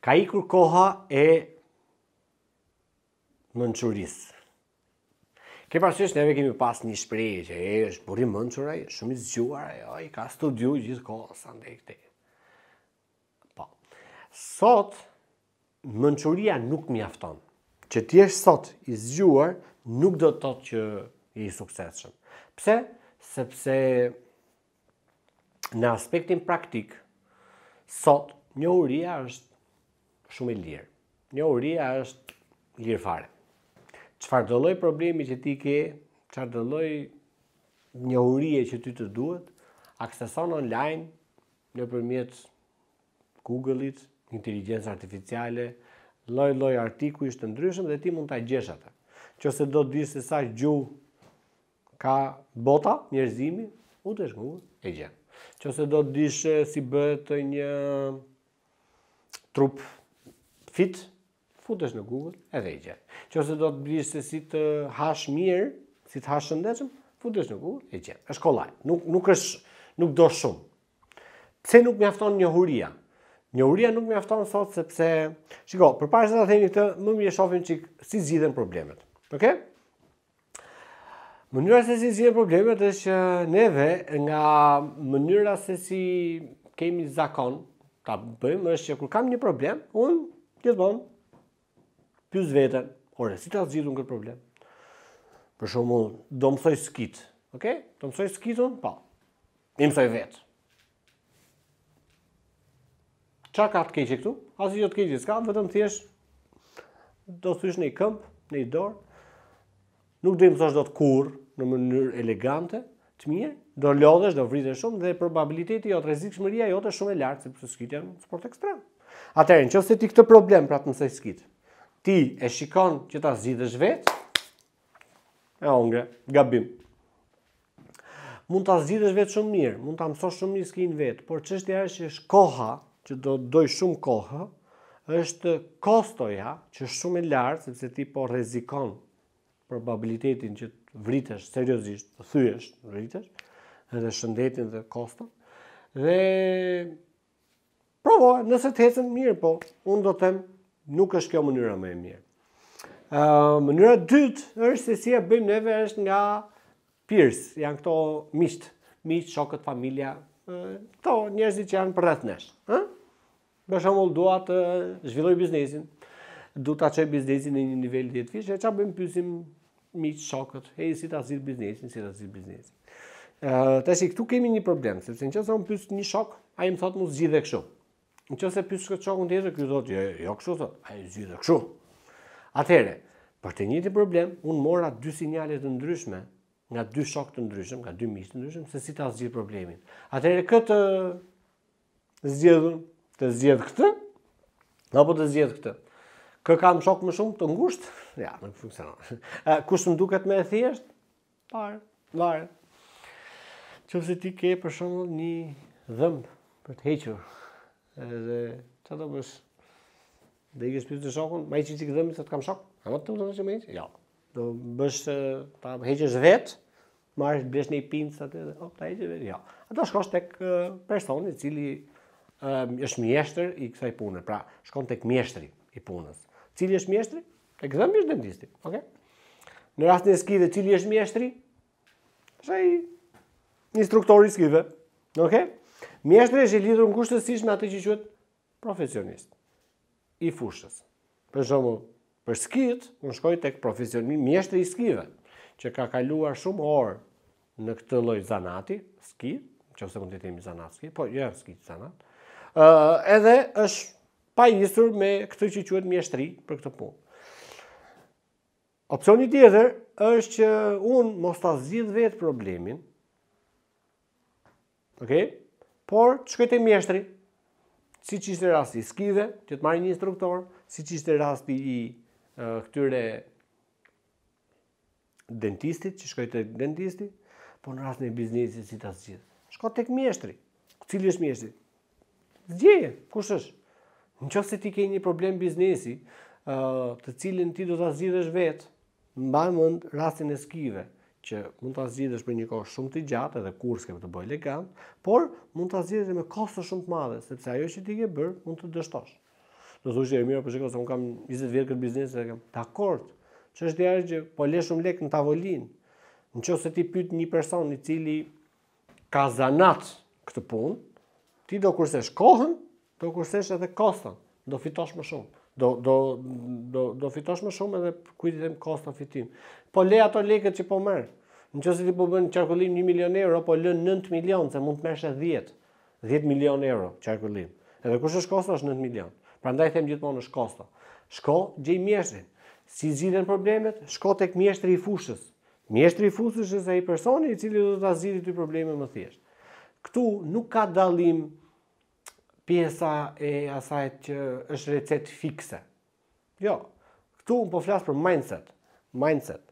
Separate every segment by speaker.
Speaker 1: Ka ikur kur koha e mënqëris. Ke parësysh, neve kemi pas një shprej, që e është burim mënqëra, shumë i zgjuar, i ka studiu gjithë kohë, sa ndek Po, sot, mënqëria nuk mi afton. Që ti është sot i zgjuar, nuk do të të që i sukseshën. Pse? Sepse në aspektin praktik, sot, një uria është shumë i lirë. Një uria është lirë fare. Qëfar të loj problemi që ti ke, qëfar të loj një urije që ty të duhet, akseson online në përmjet Google-it, inteligencë artificiale, loj loj artiku ishtë ndryshëm dhe ti mund të gjeshatë. Që se do të dishtë se sa gjuhë ka bota, njerëzimi, u të shkungu e gjë. Që se do të dishtë eh, si bëtë një trup fit, futesh në Google edhe i gjen. Nëse do të bish se si të hash mirë, si të hash shëndetshëm, futesh në Google e gjen. Është kollaj. Nuk nuk është nuk do shumë. Pse nuk mjafton njohuria? Njohuria nuk mjafton sot sepse, shiko, përpara se ta themi këtë, më mirë shohim çik si zgjidhen problemet. Okej? Okay? Mënyra se si zgjidhen problemet është që neve nga mënyra se si kemi zakon ta bëjmë është që kur kam një problem, unë Gjithë bon, pjus vetën, ore, si të atë gjithë problem? Për shumë, do mësoj skit, ok? Do mësoj skitën, pa, po. i mësoj vetë. Qa ka të keqe këtu? Asi jo të keqe s'ka, vetëm thjesht, do thysh në i këmpë, në i dorë, nuk do i mësoj do të kurë, në mënyrë elegante, të mirë, do lodhesh, do vritesh shumë, dhe probabiliteti jo të rezikë shmëria jo të shumë e lartë, se për së sport ekstremë. Atëherë, nëse ti këtë problem pra të mësoj skit, ti e shikon që ta zgjidhësh vetë? E ongre, gabim. Mund ta zgjidhësh vetë shumë mirë, mund ta mëso shumë mirë skin vetë, por çështja është që është koha, që do doj shumë kohë, është kostoja që është shumë e lartë, sepse ti po rrezikon probabilitetin që të vritesh seriozisht, të thyesh, vritesh, edhe shëndetin dhe koston. Dhe Provoj, nëse të hecen mirë, po unë do të them nuk është kjo mënyra më e mirë. Ë uh, mënyra e dytë është se si e bëjmë neve është nga pirs, janë këto miqt, mishtë, shokët, familja, uh, këto njerëzit që janë rreth nesh, ë? Uh? Për shembull, dua të zhvilloj biznesin. du ta çoj biznesin në një nivel 10 lartë, çka do bëjmë pysim, mishtë, shokët, hey, si ta zgjidh biznesin, si ta zgjidh biznesin. Ë uh, tash këtu kemi një problem, sepse nëse unë pyes një shok, ai më thotë mos zgjidhë kështu. Në që se pysë këtë qokën të jetër, këtë dhëtë, jo, jo, këshu, thot, a e zhjithë, këshu. Atere, për të njëti problem, unë mora dy sinjale të ndryshme, nga dy shokë të ndryshme, nga dy misë të ndryshme, se si ta zgjidh problemin. Atere, këtë zhjithë, të zhjithë këtë, apo të zhjithë këtë, kë kam shokë më shumë të ngushtë, ja, nuk funksionon. Kusë më duket me e thjesht, parë, varë, që ti ke për shumë një dhëmë, për të heqërë edhe ta do bësh. Dhe i gjithë të shokun, ma i që i këtë dhëmi, të kam shok, a më të më të të që me i Ja. Jo. Do bësh, ta heqesh vetë, marrë blesh një pincë, atë dhe, op, ta heqesh vetë, ja. Jo. A do shkosh tek personi cili është mjeshtër i kësaj punë, pra, shkon tek mjeshtëri i punës. Cili është mjeshtëri? E këtë dhëmi është dentisti, okay? Në rast një skive, cili është mjeshtëri? Shaj, instruktori skive, okay? Mjeshtre është i lidhur në kushtësisht me atë që quhet profesionist i fushës. Për shembull, për skit, unë shkoj tek profesionist, mjeshtre i skive, që ka kaluar shumë orë në këtë lloj zanati, ski, nëse mund të themi zanat ski, po jo ski zanat. edhe është pa njësur me këtë që quhet mjeshtri për këtë punë. Opcioni tjetër është që unë mos ta zgjidh vetë problemin. Okej? Por, që këtë e mjeshtri, si që ishte rast i skive, që të marrë një instruktor, si që ishte rast i këtyre dentistit, që shkojtë të dentisti, por në rast në biznisit si të zgjithë. Shko të këtë mjeshtri, cili është mjeshtri? Zgjeje, kush është? Në qo se ti ke një problem biznesi, të cilin ti do të zgjithë vetë, në mund rastin e skive, që mund ta zgjidhësh për një kohë shumë të gjatë edhe kurse për të bëj legal, por mund ta zgjidhësh me kosto shumë të madhe sepse ajo që ti ke bër mund të dështosh. Do thoshë e mirë, por shikoj se un kam 20 vjet këtë biznes dhe kam dakord. Ç'është dia që po lë shumë lek në tavolinë. Në qoftë se ti pyet një person i cili ka zanat këtë punë, ti do kursesh kohën, do kursesh edhe koston, do fitosh më shumë do do do do fitosh më shumë edhe kujdetem kosto na fitim. Po le ato lekët që po marr. Nëse ti po bën çarkullim 1 milion euro, po lën 9 milion, se mund të mersh edhe 10, 10 milion euro çarkullim. Edhe kush është kosta është 9 milion. Prandaj them gjithmonë është kosto. Shko gjej mjeshtrin. Si zgjidhen problemet? Shko tek mjeshtri i fushës. Mjeshtri i fushës është ai personi i cili do të zgjidhë ti problemin më thjesht. Ktu nuk ka dallim pjesa e asaj që është recet fikse. Jo, këtu unë po flasë për mindset, mindset,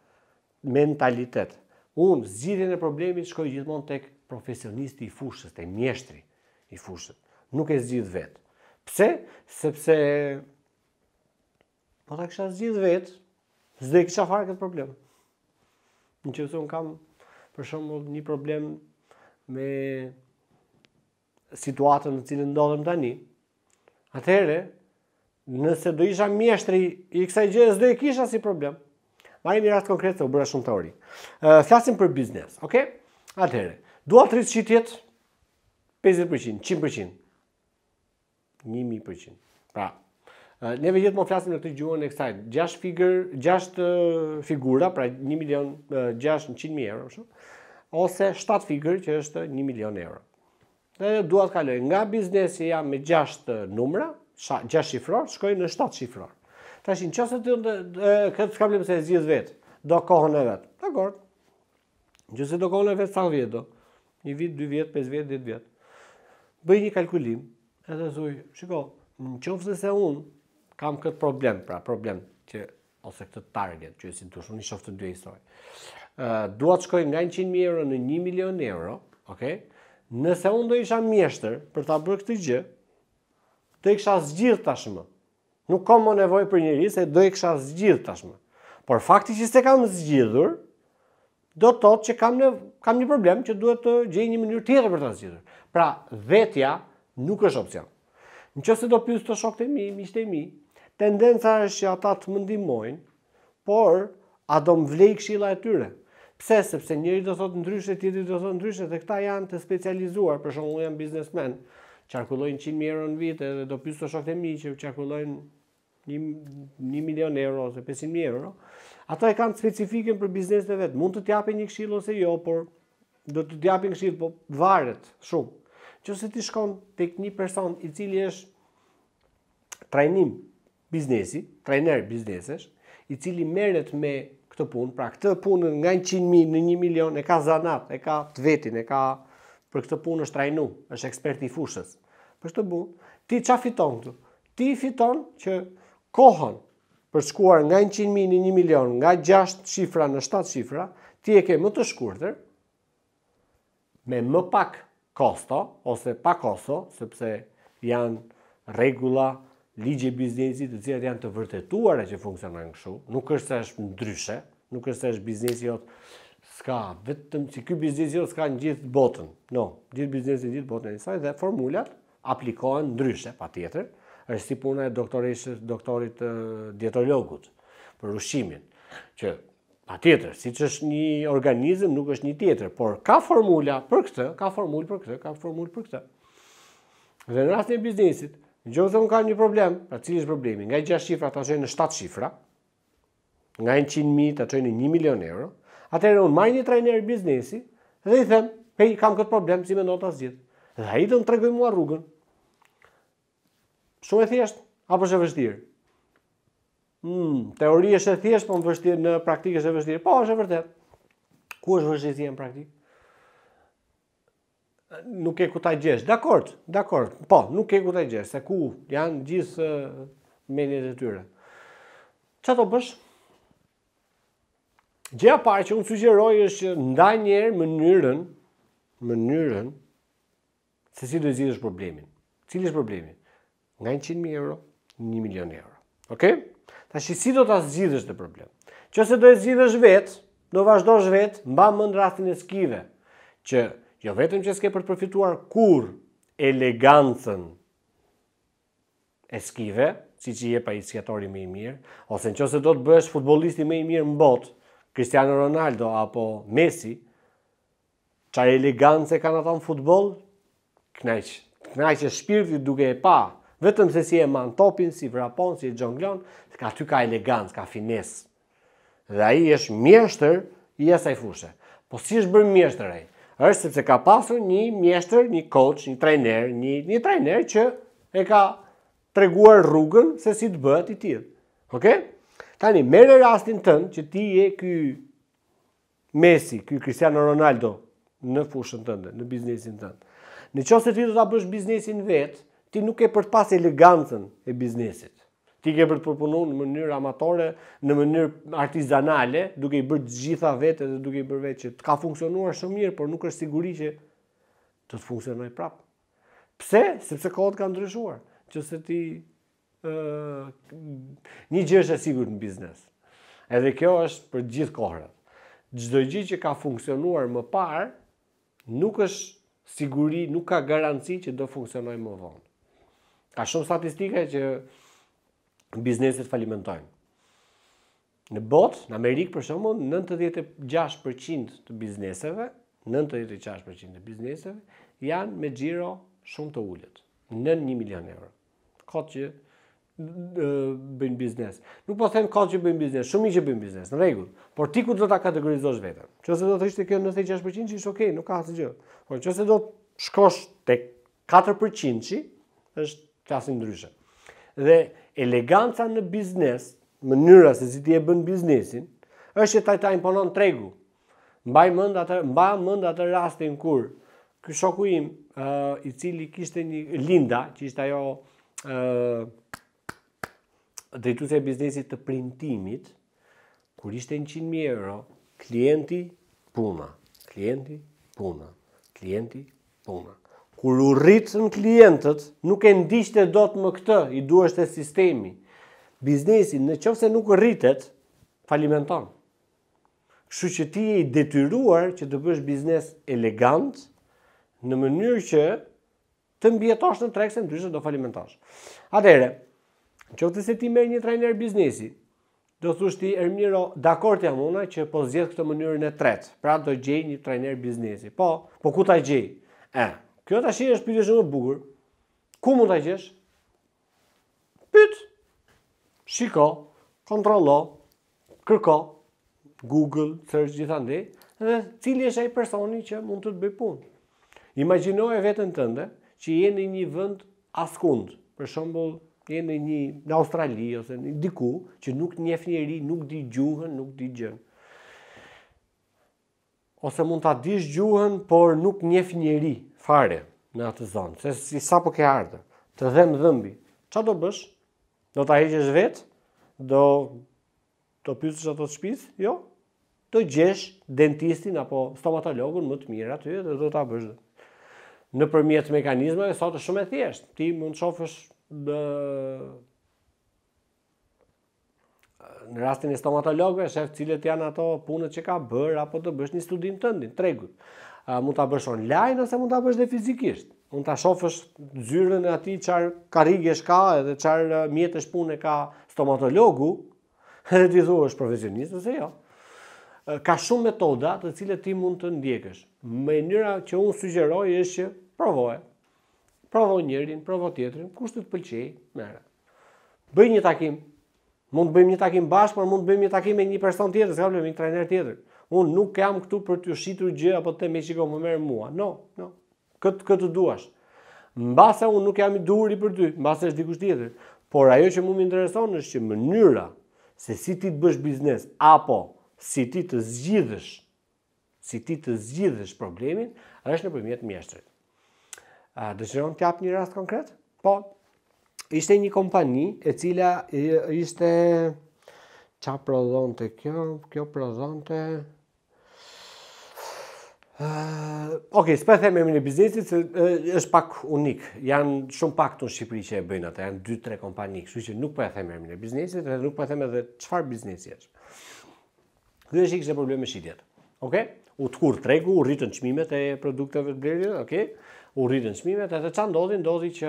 Speaker 1: mentalitet. Unë zgjidhjen e problemit shkoj gjithmonë tek profesionisti i fushës, tek mjeshtri i fushës. Nuk e zgjidh vetë. Pse? Sepse po ta kisha zgjidh vetë, s'do kësha farë këtë problem. Në që unë kam për shumë një problem me situatën në cilën ndodhem tani. Atëherë, nëse do isha mjeshtri i kësaj gjëje, s'do e kisha si problem. Marrim një rast konkret se u bëra shumë teori. Ë, uh, flasim për biznes, okay? Atëherë, dua të shitjet 50%, 100%. 1000%. Pra, ne vetë më flasim në këtë gjuhë në kësaj, 6 figure, 6 uh, figura, pra 1 milion uh, 600 mijë euro, shumë, ose 7 figure që është 1 milion euro dhe duhet të kaloj. Nga biznesi jam me 6 numra, 6 shifror, shkoj në 7 shifror. Ta shi në të të të këtë problem se e zhjith vetë, do kohën e vetë. Dhe gërë, gjëse do kohën e vetë, sa vjetë do? Një vit, dy vjet, pes vjet, dit vjet. Bëj një kalkulim, edhe zuj, shiko, në qëfëse se unë kam këtë problem, pra problem, që, ose këtë target, që e si të shumë një shoftë të dy e isoj. Dua të shkoj nga 100.000 euro në 1 milion euro, Okay? nëse unë do isha mjeshtër për ta bërë këtë gjë, do i zgjidh tashmë. Nuk kam më nevojë për njerëz se do i kisha zgjidh tashmë. Por fakti që s'e kam zgjidhur, do të thotë që kam kam një problem që duhet të gjej një mënyrë tjetër për ta zgjidhur. Pra, vetja nuk është opsion. Në qëse do pjusë të shokët e mi, miqët e mi, tendenca është që ata të më por a do më vlej këshilla e tyre. Pse? Sepse njëri do thotë ndryshe, tjetri do thotë ndryshe dhe këta janë të specializuar, për shembull janë biznesmen, qarkullojnë 100 mijë euro në vit edhe do pyes të shoqët mi që qarkullojnë 1, 1 milion euro ose 500 mijë euro. Ata e kanë specifikën për bizneset e vet. Mund të t'japin një këshill ose jo, por do të t'japin këshill, po varet shumë. Qëse ti shkon tek një person i cili është trajnim biznesi, trajner biznesesh, i cili merret me këtë punë, pra këtë punë nga 100.000 në 1 milion e ka zanat, e ka të vetin, e ka për këtë punë është trajnu, është ekspert i fushës. Për këtë punë, ti qa fiton këtu? Ti fiton që kohën për shkuar nga 100.000 në 1 milion, nga 6 shifra në 7 shifra, ti e ke më të shkurëtër, me më pak kosto, ose pa koso, sepse janë regula, ligje biznesit, të cilat janë të vërtetuara që funksionojnë kështu, nuk është se është ndryshe, nuk është se është biznesi jot, s'ka, vetëm që këj biznesi jot s'ka në gjithë botën, no, gjithë biznesi në gjithë botën e njësaj, dhe formulat aplikohen ndryshe, pa tjetër, është si puna e doktorisht, doktorit dietologut për ushqimin, që pa tjetër, si që është një organizm, nuk është një tjetër, por ka formula për këtë, ka formul për këtë, ka formul për këtë. Dhe në rrasë një biznesit, në gjithë dhe ka një problem, pra është problemi, nga i 6 shifra, ta në 7 shifra, nga 100.000, të qojnë një 1 milion euro, atëherë unë marr një trajner biznesi dhe i them, "Pe i kam këtë problem si me nota zgjidh." Dhe ai do të më mua rrugën. Shumë e thjeshtë, apo shumë e vështirë? Hm, mm, teoria është e thjeshtë, po në vështirë në praktikë është e vështirë. Po, është e vërtetë. Ku është vështirësia në praktikë? Nuk e kuptoj gjesh. D'akord, d'akord. Po, nuk e kuptoj gjesh. Se ku janë gjithë uh, e tyre. Çfarë do bësh? Gjëja parë që unë sugjeroj është që ndajnjëherë mënyrën, mënyrën se si do të zgjidhësh problemin. Cili është problemi? Nga 100.000 euro, 1 milion euro. Okej? Ta Tash si do ta zgjidhësh të problem? Qëse do e zgjidhësh vetë, do vazhdosh vetë, mba mend rastin e skive, që jo vetëm që s'ke për të përfituar kur elegancën e skive, si që je pa i skjatori me i mirë, ose në që se do të bësh futbolisti me i mirë në botë, Cristiano Ronaldo apo Messi, qaj elegance kanë ata në futbol, knajqë, knajqë e shpirti duke e pa, vetëm se si e man topin, si vrapon, si e gjonglon, ka ty ka elegancë, ka finesë. Dhe aji është mjeshtër i asaj fushë. Po si është bërë mjeshtër aji? është sepse ka pasur një mjeshtër, një coach, një trener, një, një trener që e ka treguar rrugën se si të bëhet i tjilë. Oke? Tani, mere rastin tënë që ti je ky Messi, ky Cristiano Ronaldo në fushën tënde, në biznesin tënde. Në që se ti do të bësh biznesin vetë, ti nuk e për të pas elegancën e biznesit. Ti ke për të përpunu në mënyrë amatore, në mënyrë artizanale, duke i bërë gjitha vetë dhe duke i bërë vetë që të ka funksionuar shumë mirë, por nuk është siguri që të të prapë. Pse? Sepse kohët ka ndryshuar. Që se ti një gjë është e sigurt në biznes. Edhe kjo është për gjithë kohërat. Çdo gjë që ka funksionuar më parë nuk është siguri, nuk ka garanci që do funksionojë më vonë. Ka shumë statistika që bizneset falimentojnë. Në botë, në Amerikë për shembull, 96% të bizneseve, 96% të bizneseve janë me xhiro shumë të ulët, nën 1 milion euro. Kot që bëjnë biznes. Nuk po them kanë që bëjnë biznes, shumë i që bëjnë biznes, në rregull. Por ti ku do ta kategorizosh veten? Nëse do të ishte kë 96%, është ok, nuk ka asgjë. Por nëse do shkosh tek 4%, është klasë ndryshe. Dhe eleganca në biznes, mënyra se si ti e bën biznesin, është që ta imponon tregu. Mbaj mend atë, mbaj mend atë rastin kur ky shoku im, uh, i cili kishte një Linda, që ishte ajo ë uh, drejtuese e biznesit të printimit, kur ishte 100.000 euro, klienti puna, klienti puna, klienti puna. Kur u rritën klientët, nuk e ndiqte e do të më këtë, i duesh të sistemi. Biznesi, në qëfë se nuk rritet, falimenton. Kështu që ti e i detyruar që të bësh biznes elegant, në mënyrë që të mbjetosh në trekse, ndryshe të do falimentosh. Atere, Në qëftë të se ti merë një trajner biznesi, do të shti e mjëro dakort e që po zgjedh këtë mënyrën e tretë, pra do gjej një trajner biznesi. Po, po ku të gjej? E, kjo të është një shumë e bukur. ku mund të gjesh? Pytë, shiko, kontrolo, kërko, Google, search gjithande, dhe cili është ai personi që mund të të bëj punë. Imagjinoje veten tënde që jeni në një vend askund, për shembull je në një në Australi ose në diku që nuk njeh njerëj, nuk di gjuhën, nuk di gjën. Ose mund ta dish gjuhën, por nuk njeh njerëj fare në atë zonë, se si sapo ke ardhur. Të dhëm dhëmbi. Çfarë do bësh? Do ta heqësh vet? Do do pyesësh ato shtëpis? Jo. Do gjesh dentistin apo stomatologun më të mirë aty dhe do ta bësh. Nëpërmjet mekanizmave, sa të shumë e thjeshtë. Ti mund të shofësh në në rastin e stomatologëve, shef cilët janë ato punët që ka bërë apo të bësh një studim të ndin, tregut. A mund ta bësh online ose mund ta bësh dhe fizikisht? Mund ta shofësh zyrën e atij çfar karrigesh ka edhe çfar mjetësh punë ka stomatologu, edhe ti thua është profesionist ose jo? ka shumë metoda të cilët ti mund të ndjekësh. Mënyra që unë sugjeroj është që provoje, provo njërin, provo tjetrin, kush të të pëlqej, mere. Bëj një takim, mund të bëjmë një takim bashkë, por mund të bëjmë një takim me një person tjetër, s'ka problem, një trajner tjetër. Unë nuk jam këtu për të shitur gjë apo të më shikoj më merr mua. No, no, këtë, këtë duash. Në unë nuk jam i duri për ty, në është dikush tjetër. Por ajo që mu më intereson është që mënyra se si ti të bësh biznes, apo si ti të zgjidhësh, si ti të zgjidhësh problemin, është në përmjet mjeshtërit. A dëshiron të japë një rast konkret? Po. Ishte një kompani e cila ishte ça prodhonte kjo, kjo prodhonte. Ë, uh, okay, s'po them emrin e biznesit se uh, është pak unik. Jan shumë pak këtu në Shqipëri që e bëjnë ata, janë 2-3 kompani, kështu që nuk po e them emrin e biznesit, edhe nuk po e them edhe çfarë biznesi është. Ky është ikse problemi shitjet. Okej? Okay? U tkur tregu, u rritën çmimet e produkteve të blerjes, oke? Okay? u rritën shmimet, edhe ca ndodhi, ndodhi që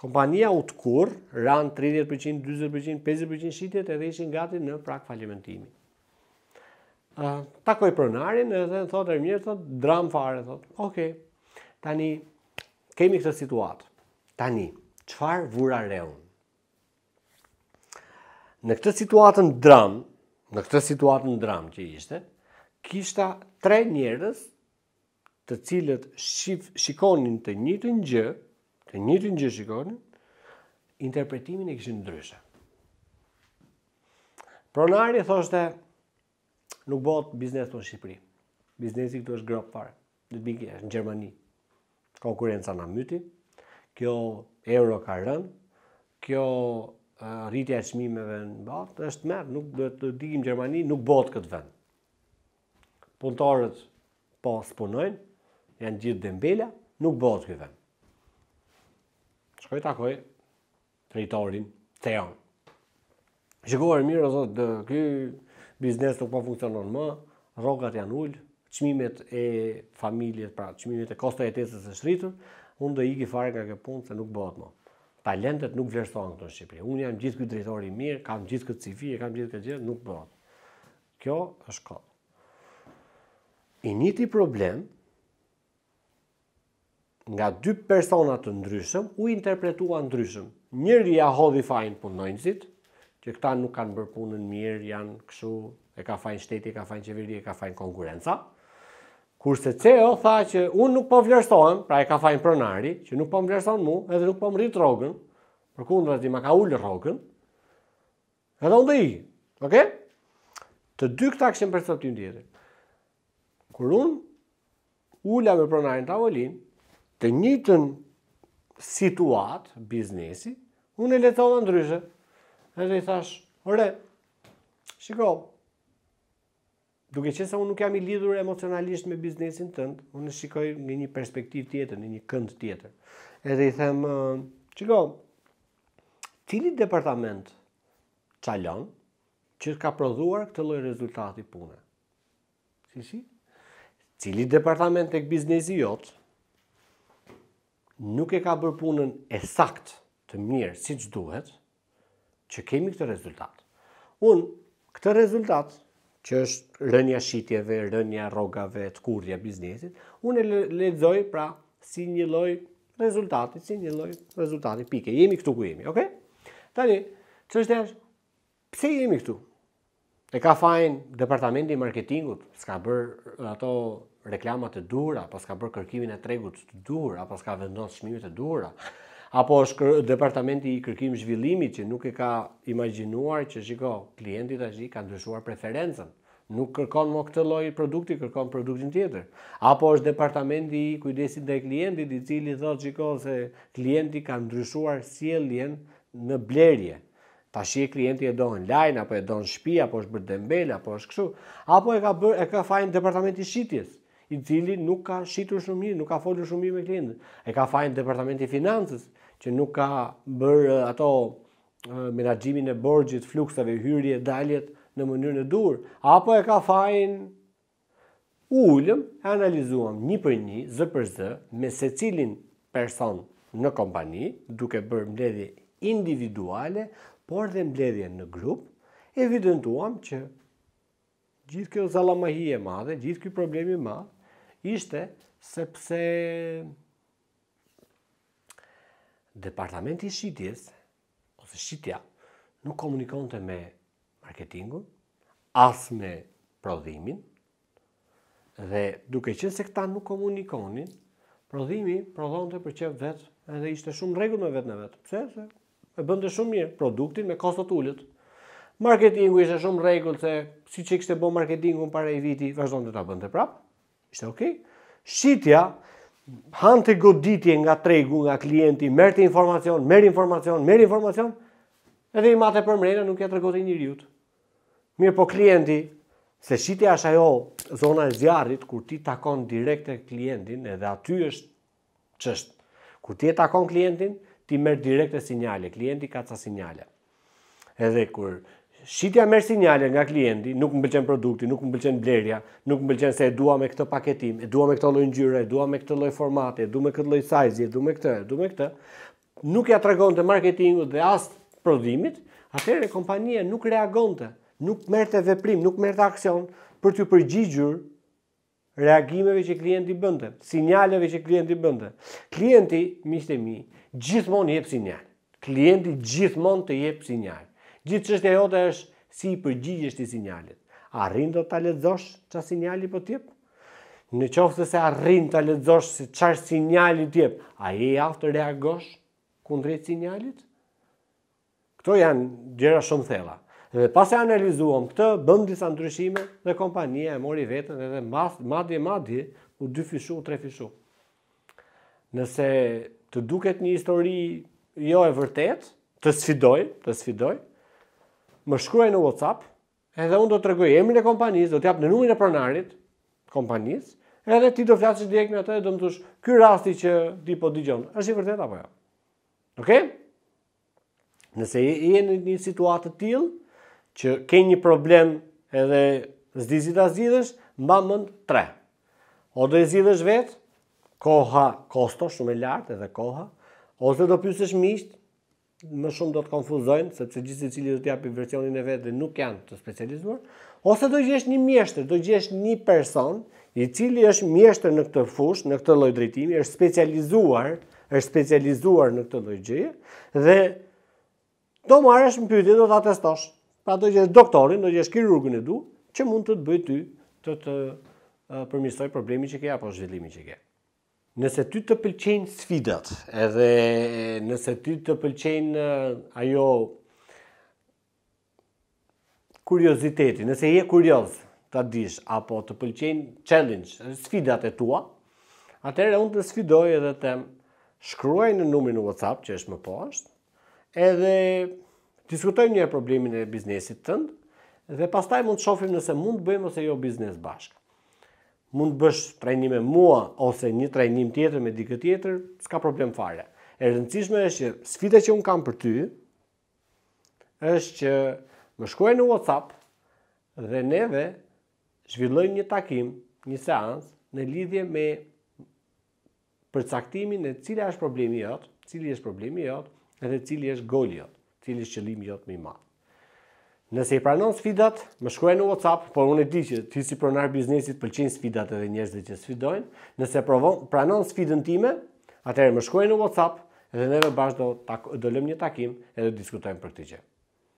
Speaker 1: kompania u të kur, 30%, 20%, 50% shitjet edhe ishin gati në prak falimentimi. Uh, takoi pronarin edhe i thotë e mirë, thotë, dram fare, thotë, okej, okay, tani, kemi këtë situatë, tani, qëfar vura reun? Në këtë situatën dram, në këtë situatën dram që ishte, kishta tre njerës të cilët shif, shikonin të njëtën gjë, të njëtën gjë shikonin, interpretimin e kishin ndryshe. Pronari thoshte, nuk bot biznes të në Shqipëri. Biznesi këtu është grob parë, në të bikë është në Gjermani. Konkurenca në myti. Kjo euro ka rënë. Kjo rritja e shmimeve në botë, është merë, nuk dhe të digim Gjermani, nuk botë këtë vend. Puntorët po së punojnë, janë gjithë dembela, nuk bëhet këtë vend. Shkoj takoj drejtorin Theon. Shikuar mirë zot, ky biznes nuk po funksionon më, rrogat janë ullë, çmimet e familjes, pra çmimet e kostoja jetesës së shritur, unë do iki fare nga këtë punë se nuk bëhet më. Talentet nuk vlerësohen këtu në Shqipëri. Unë jam gjithë ky drejtori i mirë, kam gjithë këtë CV, e kam gjithë këtë gjë, nuk bëhet. Kjo është kot. I niti problem nga dy persona të ndryshëm u interpretua ndryshëm. Njëri ja hodhi fajin punonjësit, që këta nuk kanë bërë punën mirë, janë këshu, e ka fajin shteti, e ka fajin qeveri, e ka fajin konkurenca. Kurse CEO tha që unë nuk po vlerësohem, pra e ka fajin pronari, që nuk po më vlerëson mu, edhe nuk po më rritë rogën, për ku ndërë ma ka ullë rogën, edhe unë dhe i, oke? Okay? Të dy këta këshën për sotin tjetër. Kur unë, ulla me pronarin të të njëtën situatë, biznesi, unë e letovë ndryshe. Edhe i thash, ore, shiko, duke që se unë nuk jam i lidhur emocionalisht me biznesin tëndë, unë shikoj një një perspektiv tjetër, një një kënd tjetër. Edhe i them, shiko, cili departament qalon që ka prodhuar këtë lojë rezultati pune? Si, si? Cili departament e këtë biznesi jotë, nuk e ka bërë punën e sakt të mirë si që duhet, që kemi këtë rezultat. Unë, këtë rezultat, që është rënja shqitjeve, rënja rogave, të kurdja biznesit, unë e ledzoj pra si një loj rezultati, si një loj rezultati pike. Jemi këtu ku jemi, oke? Okay? Tani, që është e është, pse jemi këtu? E ka fajn departamenti marketingut, s'ka bërë ato reklamat e dura, apo s'ka bërë kërkimin e tregut të dura, apo s'ka vendosë shmimit e dura, apo është departamenti i kërkim zhvillimi që nuk e ka imaginuar që shiko, klientit të shi ka ndryshuar preferencen, nuk kërkon më këtë loj produkti, kërkon produktin tjetër. Apo është departamenti i kujdesin dhe klientit i cili thot shiko se klienti ka ndryshuar sjeljen në blerje, Ta e klienti e do në lajnë, apo e do në shpi, apo është bërë dëmbelë, apo është këshu. Apo e ka bërë, e ka fajnë departamenti shqitjes, i cili nuk ka shqitur shumë mirë, nuk ka folur shumë mirë me klientës. E ka fajnë departamenti financës, që nuk ka bërë ato menagjimin e borgjit, flukseve, hyrje, daljet në mënyrë në dur. Apo e ka fajnë ullëm, e analizuam një për një, zë për zë, me se cilin person në kompani, duke bërë mledhi individuale, por dhe mbledhje në grup, evidentuam që gjithë kjo zalamahi e madhe, gjithë kjo problemi madhe, ishte sepse departamenti shqitjes, ose shqitja, nuk komunikonte me marketingun, as me prodhimin, dhe duke qenë se këta nuk komunikonin, prodhimi prodhonte për që vetë, edhe ishte shumë regull me vetë në vetë. Pse? Se e bënte shumë mirë produktin me kostot ulët. Marketingu ishte shumë regullë se si që kishte bën marketingun para i viti, të ta bënte prap. Ishte ok. Shitja hante goditje nga tregu, nga klienti, merrte informacion, merr informacion, merr informacion, edhe i matë për mrejnë nuk ja tregoti njeriu. Mirë po klienti Se shitja është ajo zona e zjarrit kur ti takon direkt te klientin edhe aty është qështë, Kur ti e takon klientin, ti merë direkte sinjale, klienti ka ca sinjale. Edhe kur shqitja merë sinjale nga klienti, nuk më bëllqen produkti, nuk më bëllqen blerja, nuk më bëllqen se e dua me këtë paketim, e dua me këtë lojnë gjyre, e dua me këtë loj formate, e dua me këtë loj sajzi, e dua me këtë, e dua me këtë, nuk ja tregon të marketingu dhe asë prodhimit, atërë e kompanija nuk reagon të, nuk merë të veprim, nuk merë të aksion për të përgjigjur reagimeve që klienti bënde, sinjaleve që klienti bënde. Klienti, mishte mi, gjithmonë jep sinjal. Klienti gjithmonë të jep sinjal. Gjithë çështja jote është si i përgjigjesh ti sinjalit. A rrin të ta që a sinjali po ti? Në qoftë se arrin ta aletëzosh që çfarë sinjali të jep, a je i aftë reagosh kundrejt sinjalit? Këto janë gjëra shumë thella. Dhe pas e analizuam këtë, bëm disa ndryshime dhe kompania e mori vetën edhe madje madje u dy fishu, u tre fishu. Nëse të duket një histori jo e vërtet, të sfidoj, të sfidoj, më shkruaj në WhatsApp, edhe unë do të regoj emrin e kompanis, do t'jap në numrin e pronarit kompanis, edhe ti do flasësh direkt me atë dhe do më thosh, ky rasti që ti po dëgjon, është i vërtet apo jo? Ja? Okej? Nëse Nëse je në një situatë të tillë që ke një problem edhe s'di si ta zgjidhësh, mba mën tre. O do e zgjidhësh vetë, koha kosto shumë e lartë edhe koha, ose do pyesësh miqt, më shumë do të konfuzojnë se gjithë gjë secili do të versionin e vet dhe nuk janë të specializuar, ose do gjesh një mjeshtër, do gjesh një person i cili është mjeshtër në këtë fushë, në këtë lloj drejtimi, është specializuar, është specializuar në këtë lloj gjëje dhe do marrësh një pyetje do ta testosh. Pra do gjesh doktorin, do gjesh kirurgun e du, që mund të të bëjë ty të të përmirësoj problemi që ke apo zhvillimin që ke. Nëse ty të pëlqejnë sfidat, edhe nëse ty të pëlqejnë eh, ajo kurioziteti, nëse je kurioz të dish, apo të pëlqejnë challenge, sfidat e tua, atëre unë të sfidoj edhe të shkruaj në numri në WhatsApp, që është më poshtë, edhe diskutojmë një problemin e biznesit tëndë, dhe pastaj mund të shofim nëse mund të bëjmë ose jo biznes bashkë mund të bësh trajnime mua ose një trajnim tjetër me dikë tjetër, s'ka problem fare. E rëndësishme është që sfida që un kam për ty është që më shkruaj në WhatsApp dhe neve zhvillojmë një takim, një seans në lidhje me përcaktimin e cila është problemi jot, cili është problemi jot, edhe cili është goli jot, cili është qëllimi jot më i madh. Nëse i pranon sfidat, më shkruaj në WhatsApp, por unë e di që ti si pronar biznesit pëlqen sfidat edhe njerëzit që sfidojnë. Nëse provon, pranon sfidën time, atëherë më shkruaj në WhatsApp dhe ne do bash do lëmë një takim edhe diskutojmë për këtë gjë.